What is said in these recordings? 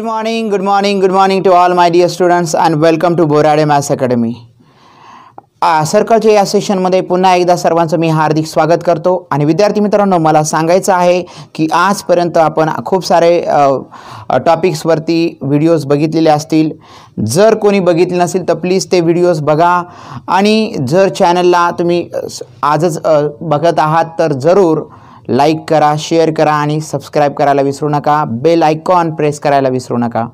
Good morning good morning good morning to all my dear students and welcome to Borade Maths Academy. सर्कलच्या या सेशनमध्ये पुन्हा एकदा सर्वांचं मी हार्दिक स्वागत करतो आणि विद्यार्थी मित्रांनो मला सांगायचं आहे की आजपर्यंत आपण खूप सारे टॉपिक्सवरती व्हिडिओज बघितलेले असतील जर कोणी बघितले नसेल तर प्लीज ते व्हिडिओज बघा आणि जर चॅनलला तुम्ही आजच बघत आहात तर जरूर लाईक करा शेअर करा आणि सबस्क्राईब करायला विसरू नका बेल आयकॉन प्रेस करायला विसरू नका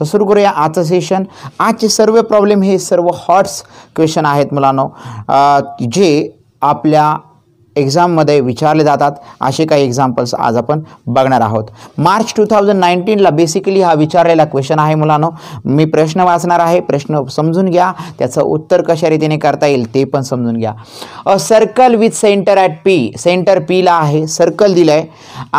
तर सुरू करूया आजचं सेशन आजचे सर्व प्रॉब्लेम हे सर्व हॉट्स क्वेश्चन आहेत मुलांनो जे आपल्या एक्झाममध्ये विचारले जातात असे काही एक्झाम्पल्स आज आपण बघणार आहोत मार्च टू थाउजंड नाईन्टीनला बेसिकली हा विचारलेला क्वेश्चन आहे मुलांनो मी प्रश्न वाचणार आहे प्रश्न समजून घ्या त्याचं उत्तर कशा रीतीने करता येईल ते पण समजून घ्या a circle with centre at P centre पीला आहे सर्कल दिलं आहे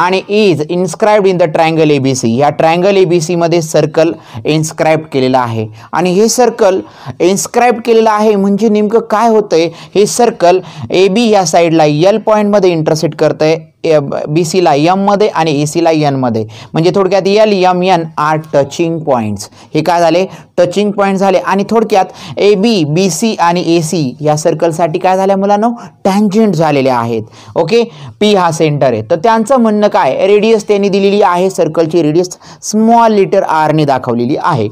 आणि is inscribed in the triangle A B C या ट्रायंगल ए बी सीमध्ये सर्कल इन्स्क्राईब केलेलं आहे आणि हे सर्कल इन्स्क्राईब केलेलं आहे म्हणजे नेमकं काय होतं हे सर्कल ए बी या साईडला य एल पॉईंटमध्ये इंटरसेट करतं आहे बी सीला यममध्ये आणि ए सीला यनमध्ये म्हणजे थोडक्यात L M N are touching points हे काय झाले टचिंग पॉईंट झाले आणि थोडक्यात ए बी बी सी आणि ए सी या साठी काय झाल्या मुलांनो टँजेंट झालेले आहेत ओके पी हा सेंटर आहे तर त्यांचं म्हणणं काय रेडियस त्यांनी दिलेली आहे सर्कलची रेडियस स्मॉल लिटर आरने दाखवलेली आहे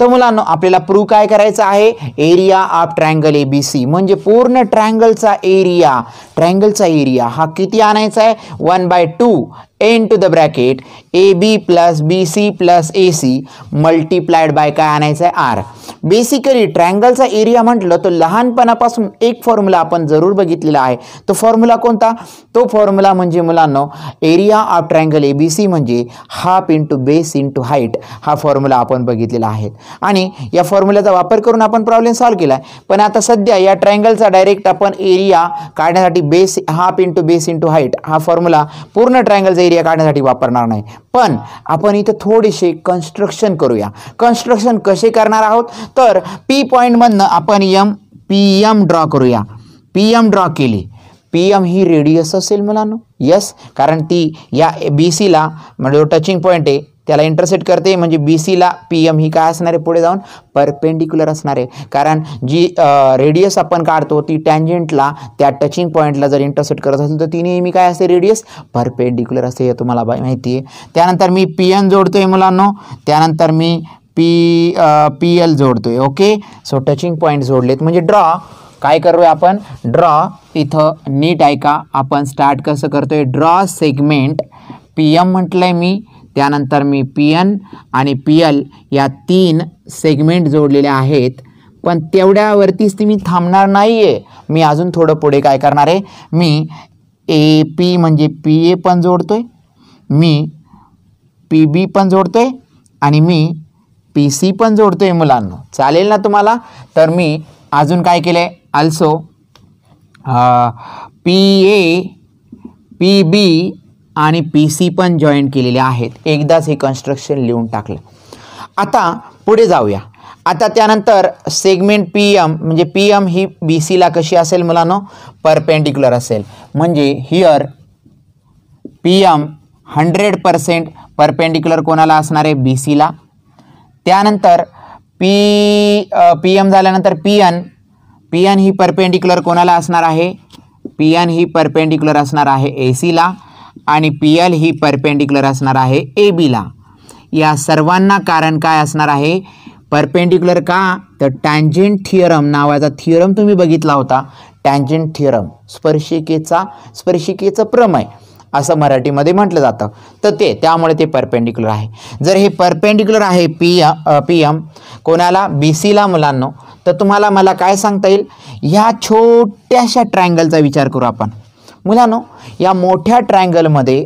तर मुलांनो आपल्याला प्रूव्ह काय करायचं आहे area of triangle A B C म्हणजे पूर्ण ट्रँगलचा एरिया ट्रँगलचा एरिया हा किती आणायचा आहे one by two to the bracket A B plus B C plus A C multiplied by काय आणायचं आहे आर बेसिकली ट्रँगलचा एरिया म्हटलं तर लहानपणापासून एक फॉर्म्युला आपण जरूर बघितलेला आहे तो फॉर्म्युला कोणता तो फॉर्म्युला म्हणजे मुलांनो area of triangle A B C म्हणजे half into base into height हा फॉर्म्युला आपण बघितलेला आहे आणि या फॉर्म्युलाचा वापर करून आपण प्रॉब्लेम सॉल्व्ह केला आहे पण आता सध्या या ट्रँगलचा डायरेक्ट आपण एरिया काढण्यासाठी base half into base into height हा फॉर्म्युला पूर्ण ट्रँगलचा एरिया काढण्यासाठी वापरणार नाही पण आपण इथं थोडेसे कन्स्ट्रक्शन करूया कन्स्ट्रक्शन कसे करणार आहोत तर पी पॉईंटमधनं आपण यम पी एम ड्रॉ करूया पी एम ड्रॉ केली पी एम ही रेडियस असेल मुलांनो यस कारण ती या बी सीला म्हणजे टचिंग पॉईंट आहे त्याला इंटरसेट करते म्हणजे बी सीला पी एम ही काय असणार आहे पुढे जाऊन परपेंडिक्युलर असणार आहे कारण जी रेडियस आपण काढतो ती टँजेंटला त्या टचिंग पॉईंटला जर इंटरसेट करत असेल तर ती नेहमी काय असते रेडियस परपेंडिक्युलर असते हे तुम्हाला माहिती आहे त्यानंतर मी पी एन जोडतो आहे मुलांनो त्यानंतर मी पी पी एल जोडतो आहे ओके सो टचिंग पॉईंट जोडलेत म्हणजे ड्रॉ काय करूया आपण ड्रॉ इथं नीट ऐका आपण स्टार्ट कसं करतोय ड्रॉ सेगमेंट पी एम म्हटलं आहे मी त्यानंतर मी पी एन आणि पी एल या तीन सेगमेंट जोडलेल्या आहेत पण तेवढ्यावरतीच ती मी थांबणार नाही आहे मी अजून थोडं पुढे काय करणार आहे मी ए पी म्हणजे पी ए पण जोडतो आहे मी पी बी पण जोडतो आहे आणि मी पी सी पण जोडतो आहे मुलांना चालेल ना तुम्हाला तर मी अजून काय केलं आहे also P A P B आणि पी सी पण जॉईंट केलेले आहेत एकदाच हे कन्स्ट्रक्शन लिहून टाकलं आता पुढे जाऊया आता त्यानंतर सेगमेंट पी एम म्हणजे पी एम ही बी सीला कशी असेल मुलांनो परपेंडिक्युलर असेल म्हणजे here P M hundred percent perpendicular कोणाला असणार आहे बी सीला त्यानंतर पी पी एम झाल्यानंतर पी एन पी एन ही परपेंडिक्युलर कोणाला असणार आहे पी एन ही परपेंडिक्युलर असणार आहे ए सीला आणि पी एल ही परपेंडिक्युलर असणार आहे ए बीला या सर्वांना कारण काय असणार आहे परपेंडिक्युलर का तर टँजेंट थिअरम नावाचा थिअरम तुम्ही बघितला होता टँजेंट थिअरम स्पर्शिकेचा स्पर्शिकेचं प्रमय असं मराठीमध्ये म्हटलं जातं तर ते त्यामुळे ते परपेंडिक्युलर आहे जर हे परपेंडिक्युलर आहे पी पी एम कोणाला बी सीला मुलांनो तर तुम्हाला मला काय सांगता येईल ह्या छोट्याशा ट्रायंगलचा विचार करू आपण मुलांनो या मोठ्या ट्रँगलमध्ये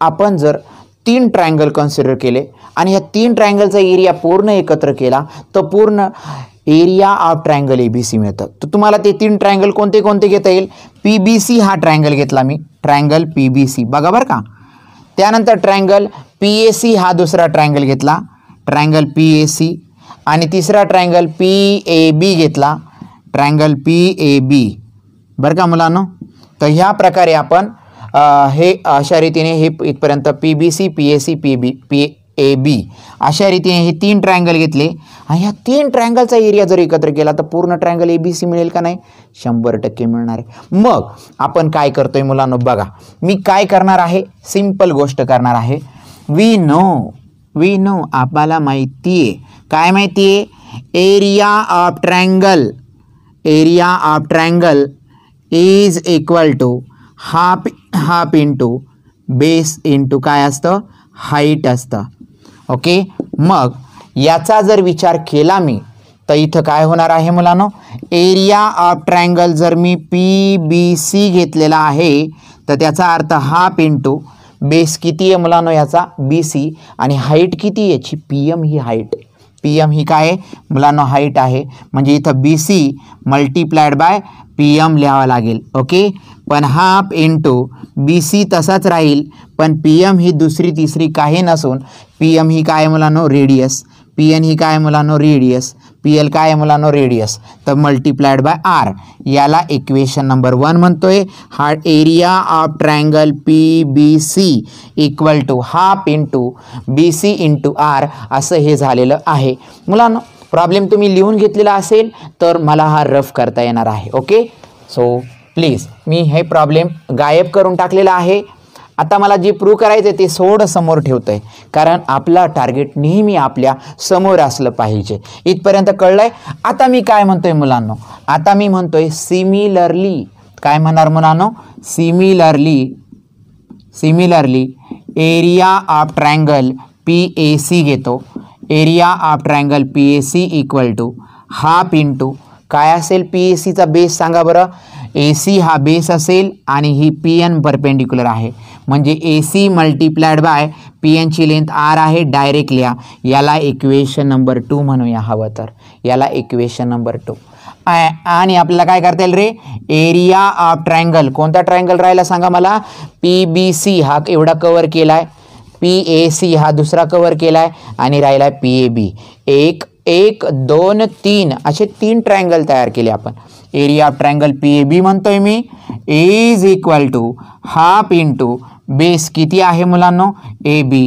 आपण जर तीन ट्रायंगल कन्सिडर केले आणि ह्या तीन ट्रायंगलचा एरिया पूर्ण एकत्र केला तर पूर्ण area of triangle A B C मिळतं तर तुम्हाला ते तीन ट्रायंगल कोणते कोणते घेता येईल पी बी सी हा ट्रायंगल घेतला मी ट्रायंगल पी बी सी बघा बरं का त्यानंतर ट्रँगल पी ए सी हा दुसरा ट्रायंगल घेतला ट्रायंगल पी ए सी आणि तिसरा ट्रँगल पी ए बी घेतला ट्रँगल पी ए बी बरं का मुलांनो तर ह्या प्रकारे आपण हे अशा रीतीने हे इथपर्यंत P B C P A C P B P A B अशा रीतीने हे तीन ट्रायंगल घेतले आणि ह्या तीन ट्रायंगलचा एरिया जर एकत्र केला तर पूर्ण ट्रायंगल ए बी सी मिळेल का नाही शंभर टक्के मिळणार आहे मग आपण काय करतोय मुलांनो बघा मी काय करणार आहे सिम्पल गोष्ट करणार आहे वी नो वी नो आपल्याला माहिती आहे काय माहिती आहे area of triangle area of triangle is equal to half half into base into काय असतं हाईट असतं ओके मग याचा जर विचार केला मी तर इथं काय होणार आहे मुलानो, एरिया ऑफ ट्रायंगल जर मी पी बी सी घेतलेला आहे तर त्याचा अर्थ हाफ इंटू बेस किती आहे मुलानो याचा बी सी आणि हाईट किती याची पी एम ही हाईट पी एम ही काय आहे मुलांना हाईट आहे म्हणजे इथं B C multiplied by P M लिहावा लागेल ओके पण हा आप इंटू बी सी तसाच राहील पण पी एम ही दुसरी तिसरी काही नसून पी एम ही काय मुलांनो रेडियस पी एन ही काय मुलांनो रेडियस पी एल काय आहे मुलांनो रेडियस तर मल्टिप्लायड बाय आर याला इक्वेशन नंबर वन म्हणतोय हा area of triangle P B C equal to half into B C into R असं हे झालेलं आहे मुलांनो प्रॉब्लेम तुम्ही लिहून घेतलेला असेल तर मला हा रफ करता येणार आहे ओके सो प्लीज मी हे प्रॉब्लेम गायब करून टाकलेला आहे आता मला जी प्रूव्ह करायचं आहे ते सोड समोर ठेवतंय आहे कारण आपला टार्गेट नेहमी आपल्या समोर असलं पाहिजे इथपर्यंत कळलं आहे आता मी काय म्हणतोय आहे मुलांनो आता मी म्हणतोय सिमिलरली काय म्हणणार मुलांनो similarly similarly area of triangle P A C घेतो area of triangle P A C equal to half to काय असेल पी ए सीचा बेस सांगा बरं ए सी हा बेस असेल आणि ही पी एन परपेंडिक्युलर आहे म्हणजे A C multiplied by P एनची लेंथ आर आहे डायरेक्ट लिहा याला इक्वेशन नंबर टू म्हणूया हवं तर याला इक्वेशन नंबर टू आणि आपल्याला काय करता येईल रे एरिया ऑफ ट्रायंगल कोणता ट्रायंगल राहिला सांगा मला पी बी सी हा एवढा कवर केला आहे पी ए सी हा दुसरा कवर केला आहे आणि राहिला आहे पी ए बी एक एक दोन तीन असे तीन ट्रायंगल तयार केले आपण area of triangle P A B म्हणतोय मी is equal to half to base किती आहे मुलांनो ए बी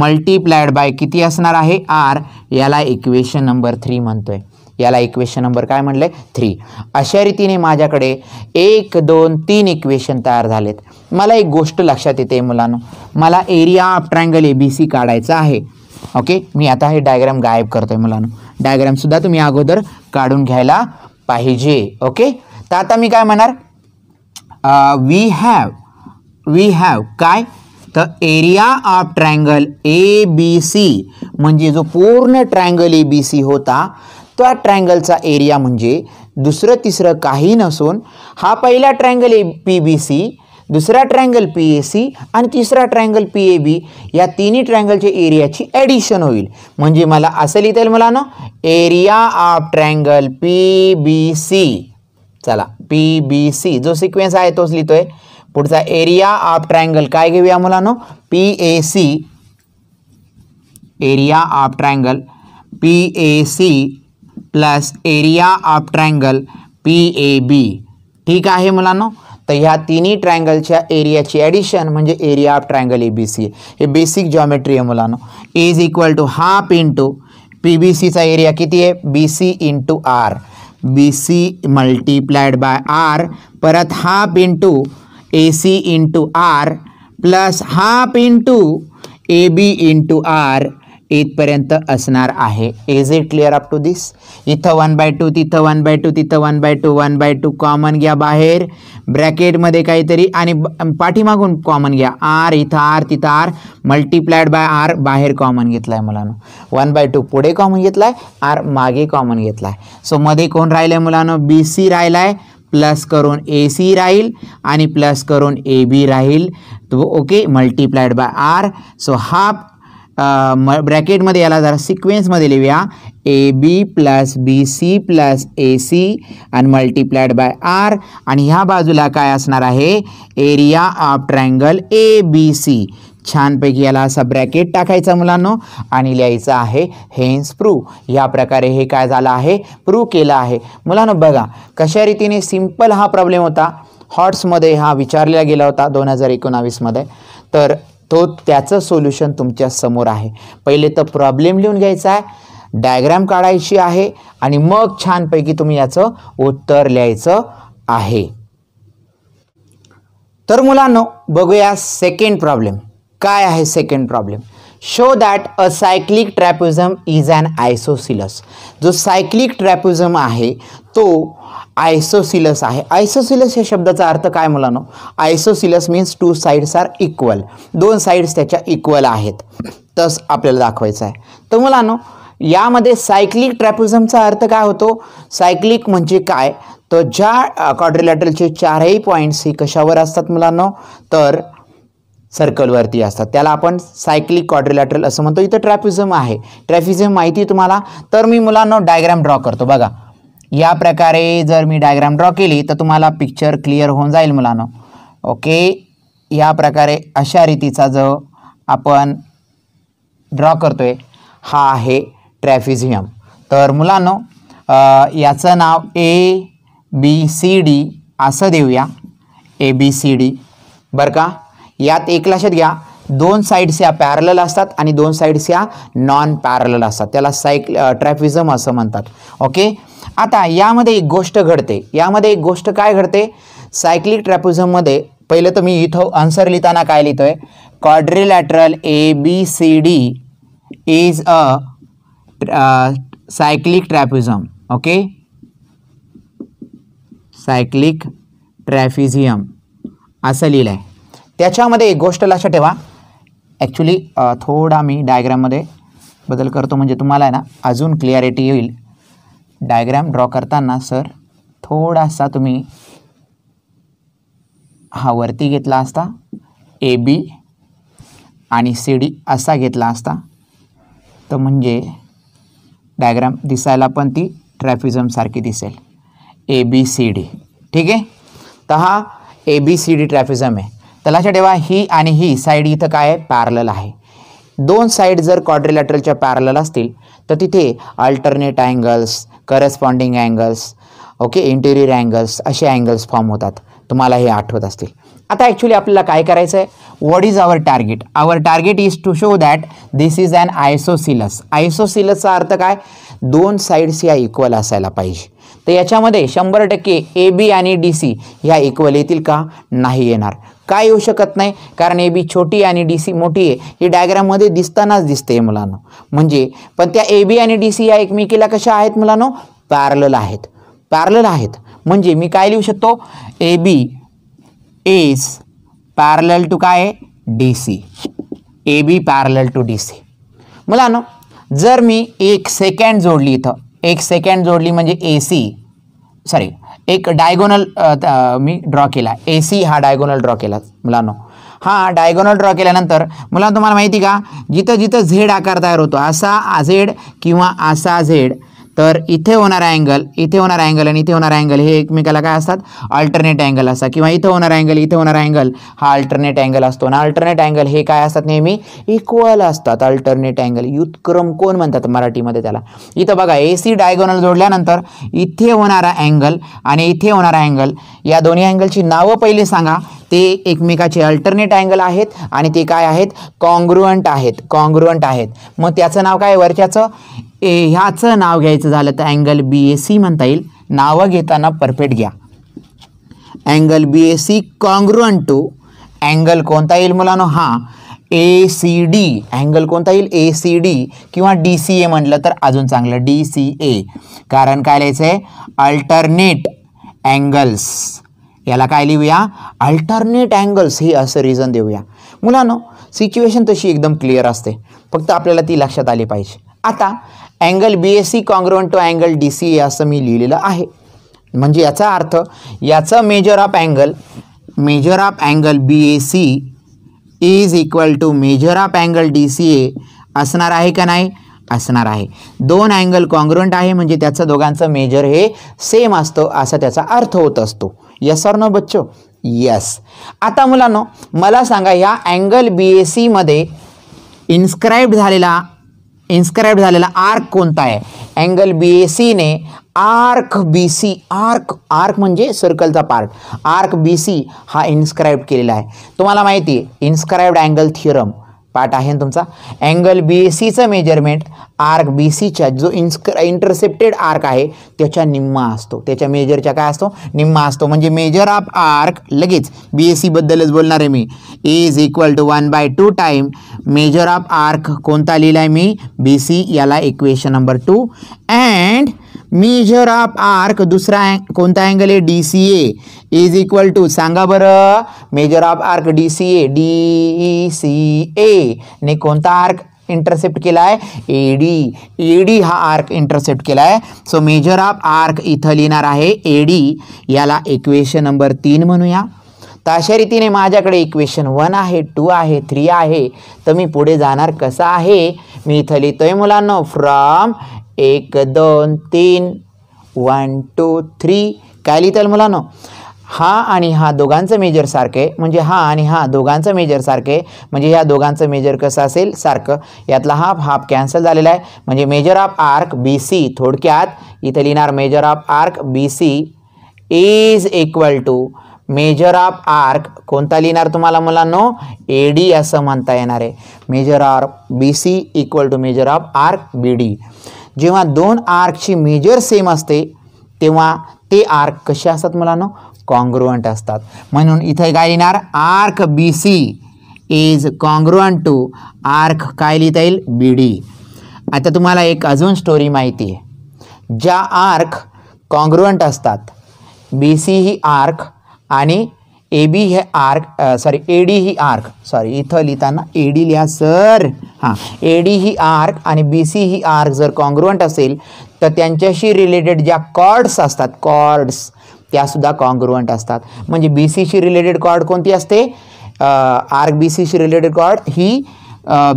मल्टीप्लायड बाय किती असणार आहे आर याला इक्वेशन नंबर थ्री म्हणतो आहे याला इक्वेशन नंबर काय म्हणलं आहे थ्री अशा रीतीने माझ्याकडे एक दोन तीन इक्वेशन तयार झालेत मला एक गोष्ट लक्षात येते मुलांनो मला area of triangle A B C काढायचा आहे ओके मी आता हे डायग्राम गायब करतो आहे मुलांनो डायग्रामसुद्धा तुम्ही अगोदर काढून घ्यायला पाहिजे ओके तर आता मी काय म्हणणार वी हॅव वी हॅव काय तर area of triangle A B C म्हणजे जो पूर्ण ट्रायंगल ए बी सी होता त्या ट्रँगलचा एरिया म्हणजे दुसरं तिसरं काही नसून हा पहिला triangle A P B C दुसरा ट्रँगल पी ए सी आणि तिसरा ट्रायंगल पी ए बी या तिन्ही ट्रँगलच्या एरियाची ॲडिशन होईल म्हणजे मला असं लिहिता येईल मला ना area of triangle P B C चला पी बी सी जो सिक्वेन्स आहे तोच लिहितो पुढचा एरिया ऑफ ट्रायंगल काय घेऊया मुलांनो P A C area of triangle P A C plus area of triangle P A B ठीक है मुलांनो तर ह्या तिन्ही एरिया एरियाची एडिशन म्हणजे area of triangle A B C ये बेसिक जॉमेट्री है मुलांनो A is equal to half into P B सीचा एरिया किती B C into R B C multiplied by R परत half into A C into R plus half into A B into R इथपर्यंत असणार आहे is it clear up to this इथं one by two तिथं one by two तिथं one by two one by two common घ्या बाहेर ब्रॅकेटमध्ये काहीतरी आणि पाठीमागून कॉमन घ्या आर इथं आर तिथं आर मल्टीप्लायड बाय आर बाहेर कॉमन घेतला आहे मुलानं वन बाय टू पुढे कॉमन घेतला आहे आर मागे कॉमन घेतला आहे सो मध्ये कोण राहिलं आहे मुलानं बी सी राहिला आहे प्लस करून ए सी राहील आणि प्लस करून ए बी राहील okay multiplied by R so half म ब्रॅकेटमध्ये याला जरा सिक्वेन्समध्ये लिहूया A B plus B C plus A C आणि मल्टिप्लायड बाय आर आणि ह्या बाजूला काय असणार आहे area of triangle A B C छानपैकी याला असा ब्रॅकेट टाकायचा मुलांनो आणि लिहायचं आहे हेन्स प्रू या प्रकारे हे काय झालं आहे प्रू केलं आहे मुलांनो बघा कशा रीतीने सिम्पल हा प्रॉब्लेम होता हॉट्समध्ये हा विचारला गेला होता दोन हजार एकोणावीसमध्ये तर तो त्याचं सोल्युशन तुमच्या समोर आहे पहिले तर प्रॉब्लेम लिहून घ्यायचा आहे डायग्राम काढायची आहे आणि मग छानपैकी तुम्ही याचं उत्तर लिहायचं आहे तर मुलांनो बघूया सेकंड प्रॉब्लेम काय आहे second problem show that a cyclic trapezium is an isosceles जो सायक्लिक ट्रॅपिझम आहे तो आयसोसिलस आहे आयसोसिलस या शब्दाचा अर्थ काय मुलांनो isosceles means two sides are equal दोन साईड्स त्याच्या इक्वल आहेत तस आपल्याला दाखवायचं आहे तर मुलांनो यामध्ये सायक्लिक ट्रॅपिझमचा अर्थ काय होतो सायक्लिक म्हणजे काय तर ज्या कॉड्रिलॅटरचे चारही पॉईंट्स ही कशावर असतात मुलांनो तर सर्कलवरती असतात त्याला आपण सायक्लिक कॉड्रिलॅटरल असं म्हणतो इथं ट्रॅफिझम आहे ट्रॅफिझम माहिती तुम्हाला तर मी मुलांना डायग्राम ड्रॉ करतो बघा या प्रकारे जर मी डायग्राम ड्रॉ केली तर तुम्हाला पिक्चर क्लिअर होऊन जाईल मुलांना ओके या प्रकारे अशा रीतीचा जो आपण ड्रॉ करतो आहे हा आहे ट्रॅफिझियम तर मुलांनो याचं नाव ए बी सी डी असं देऊया ए बी सी डी बरं का यात एक लक्षात घ्या दोन साईड्स या पॅरलल असतात आणि दोन साईड्स या नॉन पॅरल असतात त्याला सायक् ट्रॅफिझम असं म्हणतात ओके आता यामध्ये एक गोष्ट घडते यामध्ये एक गोष्ट काय घडते सायक्लिक ट्रॅफिझममध्ये पहिलं तर मी इथं आन्सर लिहिताना काय लिहितो आहे quadrilateral A B C D is a cyclic trapezium okay cyclic trapezium असं लिहिलं आहे त्याच्यामध्ये एक गोष्ट लक्षात ठेवा ॲक्च्युली थोडा मी डायग्रॅममध्ये बदल करतो म्हणजे तुम्हाला आहे ना अजून क्लिअरिटी येईल डायग्राम ड्रॉ करताना सर थोडासा तुम्ही हा वरती घेतला असता ए बी आणि सी डी असा घेतला असता तर म्हणजे डायग्राम दिसायला पण ती ट्रॅफिझमसारखी दिसेल ए बी सी डी ठीक आहे तर हा ए बी सी डी ट्रॅफिझम आहे तर लक्षात ठेवा ही आणि ही साईड इथं काय पॅरलल आहे दोन साईड जर क्वाड्रिलॅटरलच्या पॅरलल असतील तर तिथे alternate angles corresponding angles okay interior angles असे अँगल्स फॉर्म होतात तुम्हाला हे आठवत असतील आता ॲक्च्युली आपल्याला काय करायचं आहे what is our target our target is to show that this is an isosceles आयसोसिलसचा अर्थ काय दोन साईड्स या इक्वल असायला पाहिजे तर याच्यामध्ये शंभर टक्के ए बी आणि डी सी ह्या इक्वल येतील का नाही येणार काय येऊ शकत नाही कारण ए बी छोटी आणि डी सी मोठी आहे ही डायग्राममध्ये दिसतानाच दिसते मुलांना म्हणजे पण त्या ए बी आणि डी सी या एकमेकीला कशा आहेत मुलांनो पॅरल आहेत पॅरल आहेत म्हणजे मी काय लिहू शकतो A B is parallel to काय D C A B parallel to D C मुलांनो जर मी एक सेकंड जोडली इथं एक सेकंड जोडली म्हणजे ए सी सॉरी एक डायगोनल मी ड्रॉ केला ए सी हा डायगोनल ड्रॉ केला मुलांनो हा डायगोनल ड्रॉ केल्यानंतर मुलांना तुम्हाला माहिती का जिथं जिथं झेड आकार तयार होतो असा झेड किंवा असा झेड तर इथे होणारा अँगल इथे होणारा अँगल आणि इथे होणारा अँगल हे एकमेकाला काय असतात अल्टरनेट अँगल असतात किंवा इथं होणारा अँगल इथे होणारा अँगल हा अल्टरनेट अँगल असतो आणि अल्टरनेट अँगल हे काय असतात नेहमी इक्वल असतात अल्टरनेट अँगल युतक्रम कोण म्हणतात मराठीमध्ये त्याला इथं बघा ए सी डायगोनल जोडल्यानंतर इथे होणारा अँगल आणि इथे होणारा अँगल या दोन्ही अँगलची नावं पहिले सांगा ते एकमेकाचे अल्टरनेट अँगल आहेत आणि ते काय आहेत कॉंग्रुअंट आहेत कॉंग्रुअंट आहेत मग त्याचं नाव काय वरच्याचं ए ह्याचं नाव घ्यायचं झालं तर अँगल बी ए सी म्हणता येईल नावं घेताना परफेक्ट घ्या angle B A C congruent to angle कोणता येईल मुलांनो हां ए सी डी अँगल कोणता येईल ए सी डी किंवा डी सी ए म्हटलं तर अजून चांगलं डी सी ए कारण काय लिहायचं आहे अल्टरनेट अँगल्स याला काय लिहूया अल्टरनेट अँगल्स हे असं रिझन देऊया मुलांनो सिच्युएशन तशी एकदम क्लिअर असते फक्त आपल्याला ती लक्षात आली पाहिजे आता angle B S C congruent to angle D C A असं मी लिहिलेलं आहे म्हणजे याचा अर्थ याचं measure of angle measure of angle B A C is equal to measure of angle D C A असणार आहे का नाही असणार आहे दोन अँगल कॉंग्रुंट आहे म्हणजे त्याचं दोघांचं मेजर हे सेम असतं असा त्याचा अर्थ होत असतो यस और नो बच्चो यस आता मुलांनो मला सांगा या अँगल बी ए सीमध्ये इन्स्क्राईब झालेला इन्स्क्राईब झालेला आर्क कोणता आहे अँगल बी ए सीने arc B C arc arc म्हणजे सर्कलचा पार्ट आर्क बी सी हा इन्स्क्राईब केलेला आहे तुम्हाला माहिती आहे इन्स्क्राईब्ड अँगल थिअरम पाठ आहे तुमचा अँगल बी एस सीचं मेजरमेंट आर्क बी सीच्या जो इन्स्क्र इंटरसेप्टेड आर्क आहे त्याच्या निम्मा असतो त्याच्या मेजरच्या काय असतो निम्मा असतो म्हणजे मेजर ऑफ आर्क लगेच बी एस सीबद्दलच बोलणार आहे मी is equal to one by two time measure of arc कोणता लिहिला आहे मी बी सी याला equation number two and measure of arc दुसरा कोणता अँगल आहे D C A is equal to सांगा बरं measure of arc D C A D C ने कोणता आर्क इंटरसेप्ट केला आहे ए डी ए डी हा आर्क इंटरसेप्ट केला आहे सो मेजर ऑफ आर्क इथं लिहिणार आहे ए डी याला इक्वेशन नंबर तीन म्हणूया तर अशा रीतीने माझ्याकडे इक्वेशन वन आहे टू आहे थ्री आहे तर मी पुढे जाणार कसं आहे मी इथं लिहितोय मुलांना फ्रॉम एक दोन तीन वन टू थ्री काय लिहिताल मुलांनो हा आणि हा दोघांचं मेजर सारखे म्हणजे हा आणि हा दोघांचं मेजर सारखे म्हणजे ह्या दोघांचं मेजर कसं असेल सारखं यातला हाफ हाफ कॅन्सल झालेला आहे म्हणजे measure of arc B C थोडक्यात इथं लिहिणार measure of arc B C is equal to measure of arc कोणता लिहिणार तुम्हाला मुलांनो ए डी असं म्हणता येणार आहे measure of B C equal to measure of arc B D जेव्हा दोन आर्कची मेजर सेम असते तेव्हा ते आर्क कसे असतात मुलांनो कॉन्ग्रुअंट असतात म्हणून इथे काय येणार arc B C is congruent to arc काय लिहिता येईल बी डी आता तुम्हाला एक अजून स्टोरी माहिती आहे ज्या आर्क कॉन्ग्रुअंट असतात बी सी ही आर्क आणि ए बी हे आर्क सॉरी ए डी ही आर्क सॉरी इथं लिहिताना ए डी लिहा सर हां ए डी ही आर्क आणि बी सी ही आर्क जर कॉन्ग्रुवंट असेल तर त्यांच्याशी रिलेटेड ज्या कॉर्ड्स असतात कॉर्ड्स त्यासुद्धा कॉन्ग्रुवंट असतात म्हणजे बी सीशी रिलेटेड कॉर्ड कोणती असते आर्क बी सीशी रिलेटेड कॉर्ड ही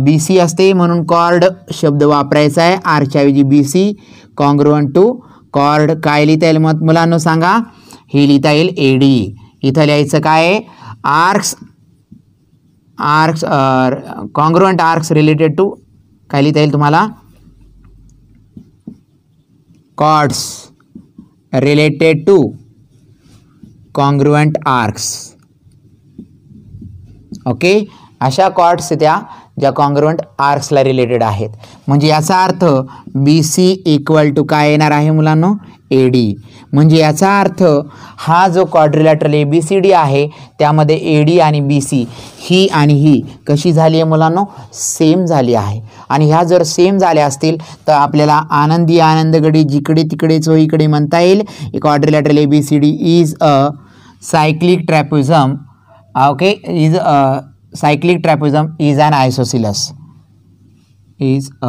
बी सी असते म्हणून कॉर्ड शब्द वापरायचा आहे आरच्याऐवजी B C congruent to chord काय लिहिता येईल मग मुलांना सांगा हे लिहिता येईल ए डी इथं लिहायचं काय arcs arcs congruent arcs related to काय लिहिता येईल तुम्हाला chords related to congruent arcs okay अशा कॉर्ड्स त्या ज्या कॉन्ग्रुवंट आर्क्सला रिलेटेड आहेत म्हणजे याचा अर्थ बी सी इक्वल टू काय येणार आहे मुलांनो ए डी म्हणजे याचा अर्थ हा जो quadrilateral A B C D आहे त्यामध्ये ए डी आणि बी सी ही आणि ही कशी झाली आहे मुलांनो सेम झाली आहे आणि ह्या जर सेम झाल्या असतील तर आपल्याला आनंदी आनंदगडी जिकडे तिकडे इकडे म्हणता येईल quadrilateral A B C D is a cyclic trapezium okay is a cyclic trapezium is and isosceles is a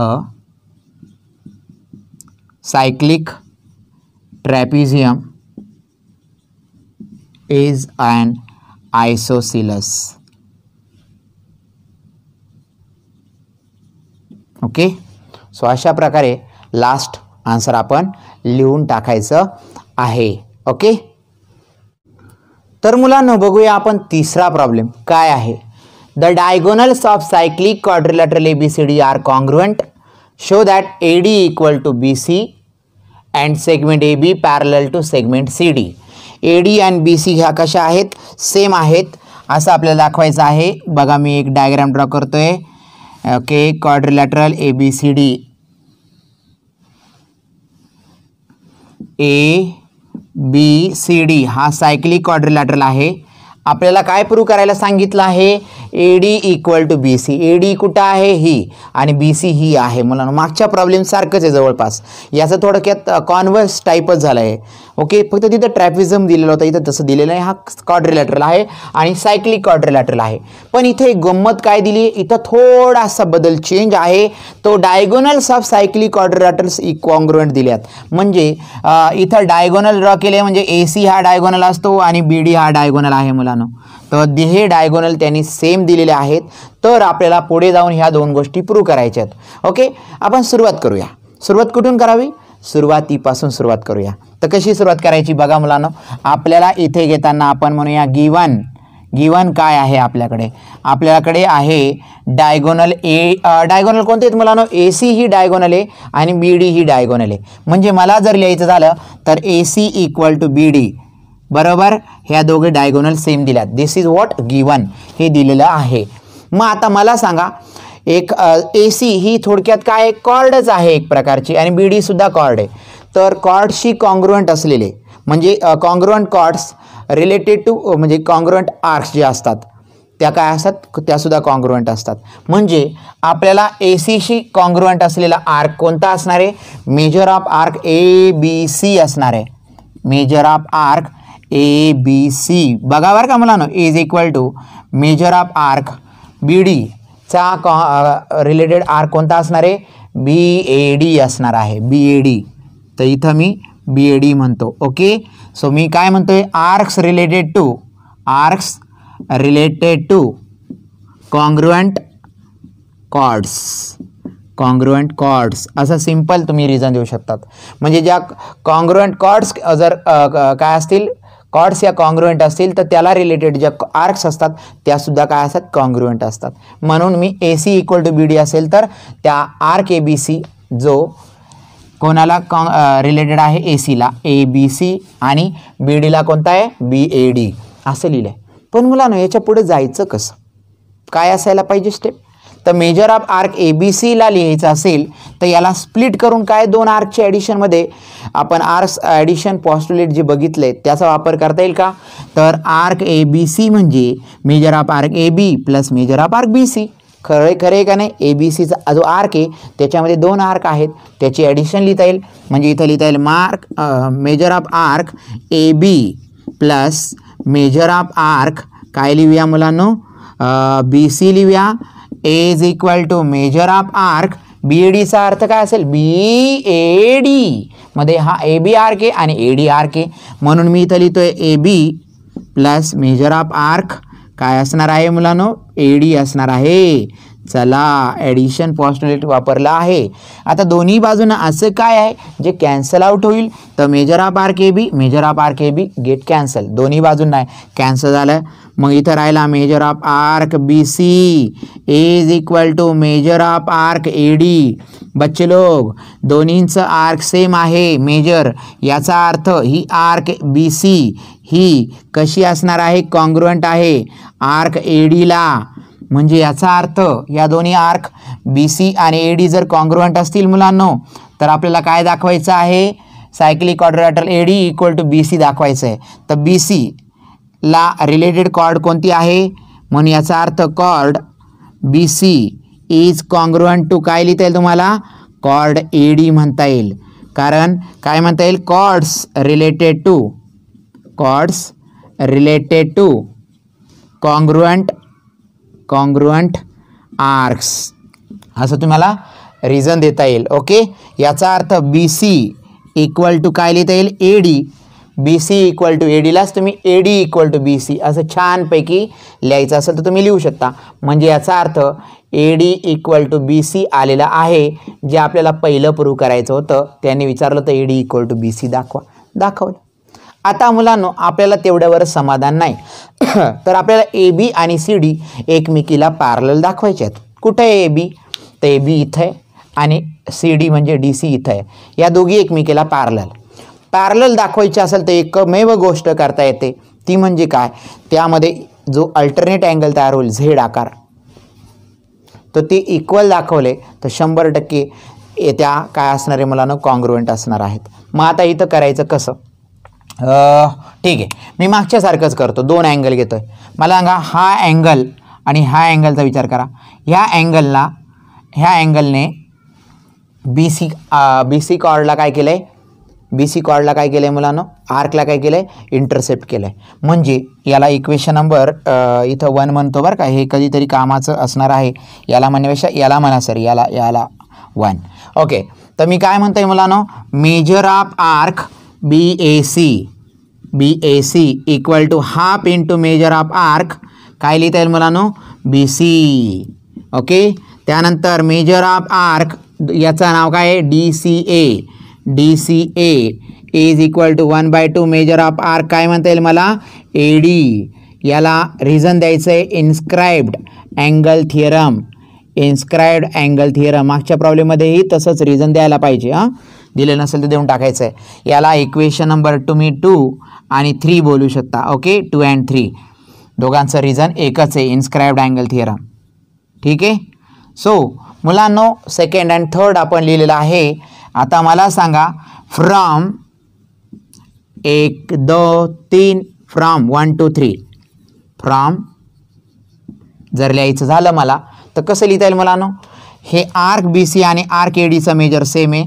cyclic trapezium is and isosceles okay so अशा प्रकारे लास्ट आन्सर आपण लिहून टाकायचं आहे ओके तर मुलांना बघूया आपण तिसरा प्रॉब्लेम काय आहे The diagonals of cyclic quadrilateral ABCD are congruent. Show that AD equal to BC and segment AB parallel to segment CD. AD and BC ह्या कशा आहेत सेम आहेत असं आपल्याला दाखवायचं आहे बघा मी एक डायग्राम ड्रॉ करतो आहे okay quadrilateral ABCD B C D A B C D हा सायक्लिक क्वाड्रिलॅटरल आहे आपल्याला काय प्रूव्ह करायला सांगितलं आहे A D equal to B C A D कुठं आहे ही आणि बी सी ही आहे मुलांना मागच्या प्रॉब्लेमसारखंच आहे जवळपास याचं थोडक्यात कॉन्व्हर्स टाईपच झालं आहे ओके फक्त तिथं ट्रॅफिझम दिलेलं होतं इथं तसं दिलेलं आहे हा कॉड्रिलॅटरल आहे आणि सायक्लिक कॉड्रिलॅटरल आहे पण इथे गंमत काय दिली इथं थोडासा बदल चेंज आहे तो diagonals of cyclic quadrilaterals congruent दिल्यात म्हणजे इथं डायगोनल ड्रॉ केले म्हणजे ए सी हा डायगोनल असतो आणि बी डी हा डायगोनल आहे मला मित्रांनो तर दिहे डायगोनल त्यांनी सेम दिलेले आहेत तर आपल्याला पुढे जाऊन ह्या दोन गोष्टी प्रूव्ह करायच्या आहेत ओके आपण सुरुवात करूया सुरुवात कुठून करावी सुरुवातीपासून सुरुवात करूया तर कशी सुरुवात करायची बघा मुलांनो आपल्याला इथे घेताना आपण म्हणूया गिवन गिवन काय आहे आपल्याकडे आपल्याकडे आहे डायगोनल ए डायगोनल कोणते आहेत मुलांनो ए सी ही डायगोनल आहे आणि बी डी ही डायगोनल आहे म्हणजे मला जर लिहायचं झालं तर A C equal to B D बरोबर ह्या दोघे डायगोनल सेम दिल्यात दिस इज वॉट गिवन हे दिलेलं आहे मग आता मला सांगा एक ए सी ही थोडक्यात काय कॉर्डच आहे एक प्रकारची आणि बी डीसुद्धा कॉर्ड आहे तर कॉर्डशी कॉंग्रुएंट असलेले म्हणजे कॉंग्रुएंट कॉर्ड्स रिलेटेड टू म्हणजे कॉंग्रुएंट आर्क्स जे असतात त्या काय असतात त्यासुद्धा कॉंग्रुएंट असतात म्हणजे आपल्याला ए सीशी कॉंग्रुएंट असलेला आर्क कोणता असणार आहे measure of arc A B C असणार आहे measure of arc A B C बघा बरं का मुलांनो is equal to measure of arc B डीचा कॉ रिलेटेड आर्क कोणता असणार आहे बी ए डी असणार आहे बी ए डी तर इथं मी बी ए डी म्हणतो ओके सो मी काय म्हणतो आहे arcs related to arcs related to congruent chords congruent chords असं सिंपल तुम्ही रिझन देऊ शकतात म्हणजे ज्या कॉन्ग्रुएंट कॉर्ड्स जर काय असतील कॉर्ड्स या कॉन्ग्रुएंट असतील तर त्याला रिलेटेड ज्या आर्क्स असतात त्यासुद्धा काय असतात कॉन्ग्रुएंट असतात म्हणून मी A C equal to B D असेल तर त्या आर्क ए बी सी जो कोणाला कॉ रिलेटेड आहे ए सीला ए बी सी आणि बी डीला कोणता आहे बी ए डी असं लिहिलं आहे पण मुलांना याच्या पुढे जायचं कसं काय असायला पाहिजे स्टेप तर measure of arc A B सीला लिहायचं असेल तर याला स्प्लिट करून काय दोन आर्कच्या ॲडिशनमध्ये आपण आर्क्स ॲडिशन पॉस्टुलेट जे बघितले त्याचा वापर करता येईल का तर आर्क ए बी सी म्हणजे measure of arc A B plus measure of arc B C खरे खरे का नाही ए बी सीचा जो आर्क आहे त्याच्यामध्ये दोन आर्क आहेत त्याची ॲडिशन लिहिता येईल म्हणजे इथं लिहिता येईल mark measure of arc A B plus measure of arc काय लिहूया मुलांनो बी सी लिहूया A is equal to measure of arc B A डीचा अर्थ काय असेल बी ए डी मध्ये हा ए बी आर के आणि ए डी आर के म्हणून मी इथं लिहितोय A B plus measure of arc काय असणार आहे मुलांनो ए डी असणार आहे चला ॲडिशन पॉस्टनेट वापरला आहे आता दोन्ही बाजूनं असं काय आहे जे कॅन्सल आउट होईल तर measure of R K B measure of arc K B get cancel दोन्ही बाजूंना आहे कॅन्सल झालं मग इथं राहिला measure of arc B C is equal to measure of arc A D बच्चे लोग दोन्हींचं आर्क सेम आहे मेजर याचा अर्थ ही आर्क बी सी ही कशी असणार आहे कॉन्ग्रुएंट आहे आर्क ए डीला म्हणजे याचा अर्थ या दोन्ही आर्क बी सी आणि ए डी जर कॉन्ग्रुवंट असतील मुलांनो तर आपल्याला काय दाखवायचं आहे cyclic quadrilateral A D equal to B C दाखवायचं आहे तर बी सी ला रिलेटेड कॉर्ड कोणती आहे म्हणून याचा अर्थ chord B C is congruent to काय लिहिता येईल तुम्हाला कॉर्ड ए डी म्हणता येईल कारण काय म्हणता येईल chords related to chords related to congruent congruent arcs असं तुम्हाला रिझन देता येईल ओके याचा अर्थ बी सी इक्वल टू काय लिहिता येईल A D B C equal to A डीलाच तुम्ही A D equal to B C असं छानपैकी लिहायचं असेल तर तुम्ही लिहू शकता म्हणजे याचा अर्थ A D equal to B C आलेला आहे जे आपल्याला पहिलं प्रूव्ह करायचं होतं त्यांनी विचारलं तर A D equal to B C दाखवा दाखवलं आता मुलांनो आपल्याला तेवढ्यावर समाधान नाही तर आपल्याला ए बी आणि सी डी एकमेकीला पॅरल दाखवायचे आहेत कुठे आहे ए बी तर ए बी इथं आहे आणि सी डी म्हणजे डी सी इथं आहे या दोघी एकमेकीला पॅरल पॅरल दाखवायचे असेल तर एकमेव गोष्ट करता येते ती म्हणजे काय त्यामध्ये जो अल्टरनेट अँगल तयार होईल झेड आकार तर ते इक्वल दाखवले तर शंभर टक्के त्या काय असणारे मुलांना कॉन्ग्रुएंट असणार आहेत मग आता इथं करायचं कसं ठीक आहे मी मागच्यासारखंच करतो दोन अँगल घेतो आहे मला सांगा हा अँगल आणि हा अँगलचा विचार करा ह्या अँगलला ह्या अँगलने बी सी बी सी कॉर्डला काय केलं आहे बी सी कॉर्डला काय केलं आहे मुलांनो आर्कला काय केलं आहे इंटरसेप्ट केलं आहे म्हणजे याला इक्वेशन नंबर इथं वन म्हणतो बरं का हे कधीतरी कामाचं असणार आहे याला म्हणण्यापेक्षा याला म्हणा सर याला याला वन ओके तर मी काय म्हणतो आहे मुलांनो measure of arc B A C B A C equal to half to measure of arc काय लिहिता येईल मुलांनो बी सी ओके त्यानंतर मेजर ऑफ आर्क याचं नाव काय आहे D C A D C A is equal to one by two measure of arc काय म्हणता येईल मला ए डी याला रिझन द्यायचं आहे inscribed angle theorem inscribed angle theorem मागच्या प्रॉब्लेममध्येही तसंच रिझन द्यायला पाहिजे हां दिलेलं नसेल तर देऊन टाकायचं आहे याला इक्वेशन नंबर तुम्ही टू आणि थ्री बोलू शकता ओके टू अँड थ्री दोघांचं रिझन एकच आहे इन्स्क्रायब्ड अँगल थिअरम ठीक आहे सो मुलांनो सेकंड अँड थर्ड आपण लिहिलेलं आहे आता मला सांगा फ्रॉम एक दो तीन from one two three from जर लिहायचं झालं मला तर कसं लिहिता येईल मुलांनो हे आर्क बी सी आणि आर्क ए डीचं मेजर सेम आहे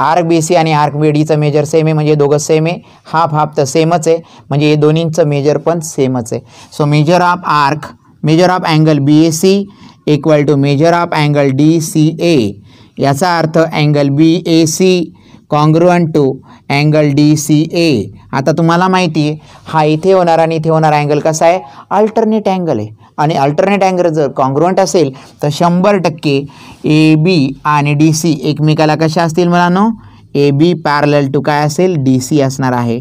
आर्क बी सी आणि आर्क बी डीचं मेजर सेम आहे म्हणजे दोघं सेम आहे हाफ हाफ तर सेमच आहे म्हणजे हे दोन्हींचं मेजर पण सेमच आहे so measure of arc measure of angle B A C equal to measure of angle D C A याचा अर्थ angle B A C congruent to angle D C A आता तुम्हाला माहिती आहे हा इथे होणार आणि इथे होणारा अँगल कसा आहे अल्टरनेट अँगल आहे आणि अल्टरनेट अँगल जर कॉन्ग्रुंट असेल तर शंभर टक्के ए बी आणि डी सी एकमेकाला कशा असतील मुलांनो ए बी पॅरल टू काय असेल डी सी असणार आहे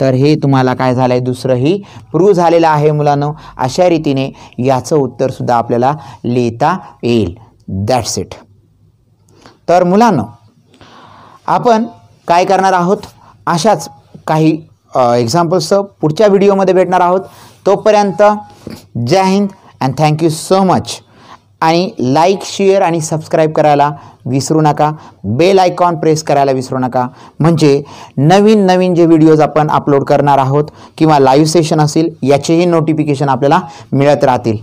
तर हे तुम्हाला काय झालं आहे दुसरंही प्रूव्ह झालेलं आहे मुलांनो अशा रीतीने याचं उत्तरसुद्धा आपल्याला लिहिता येईल दॅट्स इट तर मुलांनो आपण काय करणार आहोत अशाच काही एक्झाम्पल्स पुढच्या व्हिडिओमध्ये भेटणार आहोत तोपर्यंत जय हिंद अँड थँक्यू सो मच आणि लाईक शेअर आणि सबस्क्राईब करायला विसरू नका बेल आयकॉन प्रेस करायला विसरू नका म्हणजे नवीन नवीन जे व्हिडिओज आपण अपलोड करणार आहोत किंवा लाईव्ह सेशन असेल याचेही नोटिफिकेशन आपल्याला मिळत राहतील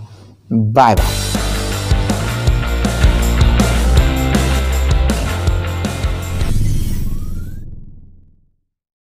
बाय बाय